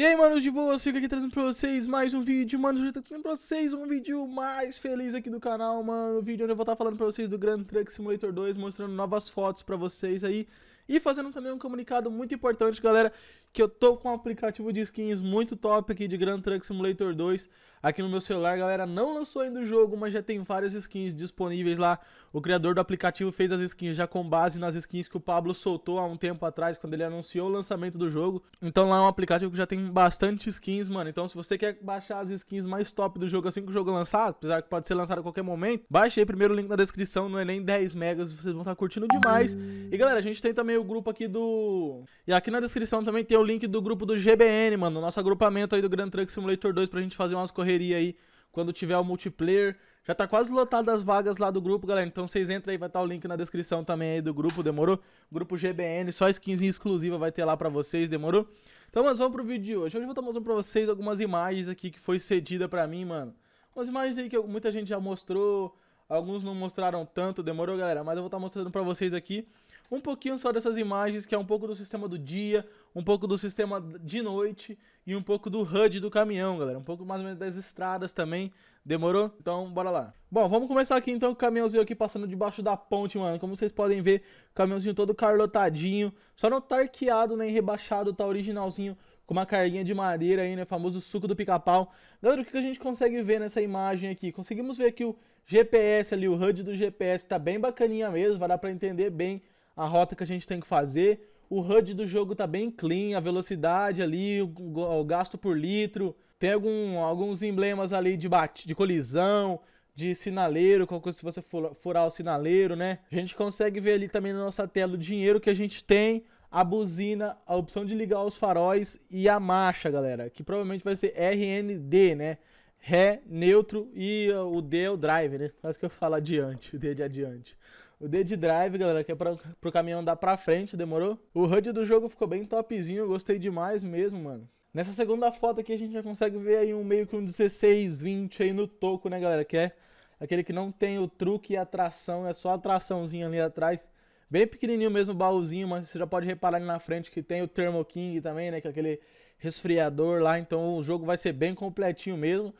E aí, manos de boa, eu aqui trazendo pra vocês mais um vídeo, mano, eu tô trazendo pra vocês um vídeo mais feliz aqui do canal, mano, o vídeo onde eu vou estar tá falando pra vocês do Grand Truck Simulator 2, mostrando novas fotos pra vocês aí, e fazendo também um comunicado muito importante, galera, que eu tô com um aplicativo de skins muito top aqui de Grand Truck Simulator 2 aqui no meu celular, galera. Não lançou ainda o jogo, mas já tem várias skins disponíveis lá. O criador do aplicativo fez as skins já com base nas skins que o Pablo soltou há um tempo atrás, quando ele anunciou o lançamento do jogo. Então lá é um aplicativo que já tem bastante skins, mano. Então se você quer baixar as skins mais top do jogo assim que o jogo lançar, apesar que pode ser lançado a qualquer momento, baixe aí primeiro o link na descrição, não é nem 10 megas, vocês vão estar tá curtindo demais. E galera, a gente tem também o grupo aqui do. E aqui na descrição também tem o link do grupo do GBN, mano. Nosso agrupamento aí do Grand Truck Simulator 2 pra gente fazer umas correrias aí quando tiver o multiplayer. Já tá quase lotado as vagas lá do grupo, galera. Então vocês entram aí, vai estar tá o link na descrição também aí do grupo, demorou? Grupo GBN, só skinzinha exclusiva vai ter lá pra vocês, demorou? Então, mas vamos pro vídeo de hoje. Hoje eu vou estar tá mostrando pra vocês algumas imagens aqui que foi cedida pra mim, mano. Umas imagens aí que muita gente já mostrou, alguns não mostraram tanto, demorou, galera? Mas eu vou estar tá mostrando pra vocês aqui um pouquinho só dessas imagens, que é um pouco do sistema do dia, um pouco do sistema de noite e um pouco do HUD do caminhão, galera. Um pouco mais ou menos das estradas também. Demorou? Então, bora lá. Bom, vamos começar aqui então com o caminhãozinho aqui passando debaixo da ponte, mano. Como vocês podem ver, o caminhãozinho todo carlotadinho. Só não tá arqueado nem né, rebaixado, tá originalzinho com uma carguinha de madeira aí, né? Famoso suco do pica-pau. Galera, o que a gente consegue ver nessa imagem aqui? Conseguimos ver que o GPS ali, o HUD do GPS tá bem bacaninha mesmo, vai dar pra entender bem a rota que a gente tem que fazer. O HUD do jogo tá bem clean, a velocidade ali, o, gasto por litro. Tem algum, alguns emblemas ali de, bate, de colisão, de sinaleiro, qualquer coisa se você furar o sinaleiro, né? A gente consegue ver ali também na nossa tela o dinheiro que a gente tem, a buzina, a opção de ligar os faróis e a marcha, galera, que provavelmente vai ser RND, né? Ré, neutro e uh, o D é o drive, né? Quase que eu falo adiante, o D de adiante. O dead drive, galera, que é pra, pro caminhão andar pra frente, demorou? O HUD do jogo ficou bem topzinho, eu gostei demais mesmo, mano. Nessa segunda foto aqui a gente já consegue ver aí um meio que um 16, 20 aí no toco, né, galera? Que é aquele que não tem o truque e a tração, é só a traçãozinha ali atrás. Bem pequenininho mesmo o baúzinho, mas você já pode reparar ali na frente que tem o Thermo King também, né? Que é aquele resfriador lá, então o jogo vai ser bem completinho mesmo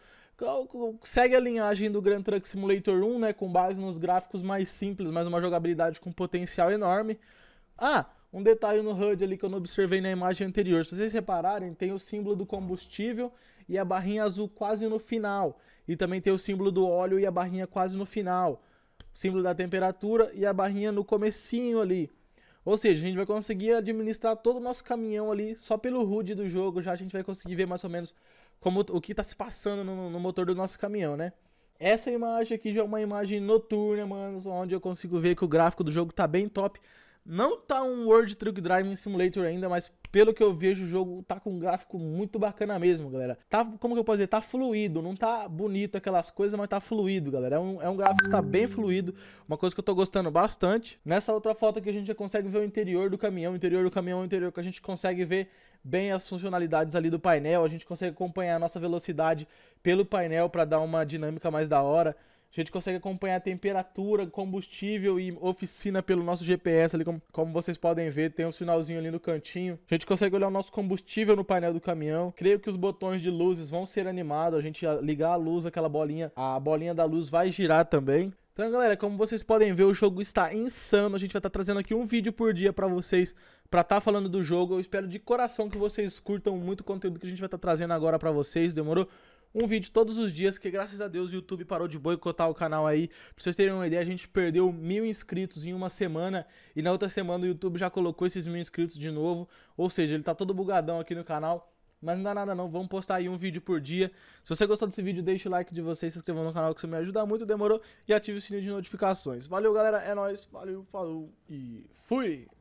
segue a linhagem do Grand Truck Simulator 1, né, com base nos gráficos mais simples, mas uma jogabilidade com potencial enorme. Ah, um detalhe no HUD ali que eu não observei na imagem anterior. Se vocês repararem, tem o símbolo do combustível e a barrinha azul quase no final. E também tem o símbolo do óleo e a barrinha quase no final. O símbolo da temperatura e a barrinha no comecinho ali. Ou seja, a gente vai conseguir administrar todo o nosso caminhão ali só pelo HUD do jogo. Já a gente vai conseguir ver mais ou menos como o que tá se passando no, no motor do nosso caminhão, né? Essa imagem aqui já é uma imagem noturna, mano, onde eu consigo ver que o gráfico do jogo tá bem top. Não tá um World Truck Driving Simulator ainda, mas pelo que eu vejo, o jogo tá com um gráfico muito bacana mesmo, galera. Tá, como que eu posso dizer? Tá fluido, não tá bonito aquelas coisas, mas tá fluido, galera. É um, é um gráfico que tá bem fluido, uma coisa que eu tô gostando bastante. Nessa outra foto aqui a gente já consegue ver o interior do caminhão, o interior do caminhão, o interior que a gente consegue ver bem as funcionalidades ali do painel, a gente consegue acompanhar a nossa velocidade pelo painel para dar uma dinâmica mais da hora. A gente consegue acompanhar a temperatura, combustível e oficina pelo nosso GPS ali, como, como vocês podem ver, tem um sinalzinho ali no cantinho. A gente consegue olhar o nosso combustível no painel do caminhão. Creio que os botões de luzes vão ser animados, a gente ligar a luz, aquela bolinha, a bolinha da luz vai girar também. Então, galera, como vocês podem ver, o jogo está insano. A gente vai estar tá trazendo aqui um vídeo por dia para vocês, para estar tá falando do jogo. Eu espero de coração que vocês curtam muito o conteúdo que a gente vai estar tá trazendo agora para vocês, demorou? um vídeo todos os dias, que graças a Deus o YouTube parou de boicotar o canal aí. Pra vocês terem uma ideia, a gente perdeu mil inscritos em uma semana e na outra semana o YouTube já colocou esses mil inscritos de novo. Ou seja, ele tá todo bugadão aqui no canal. Mas não dá nada não, vamos postar aí um vídeo por dia. Se você gostou desse vídeo, deixa o like de vocês, se inscreva no canal que isso me ajuda muito, demorou? E ative o sininho de notificações. Valeu galera, é nóis, valeu, falou e fui!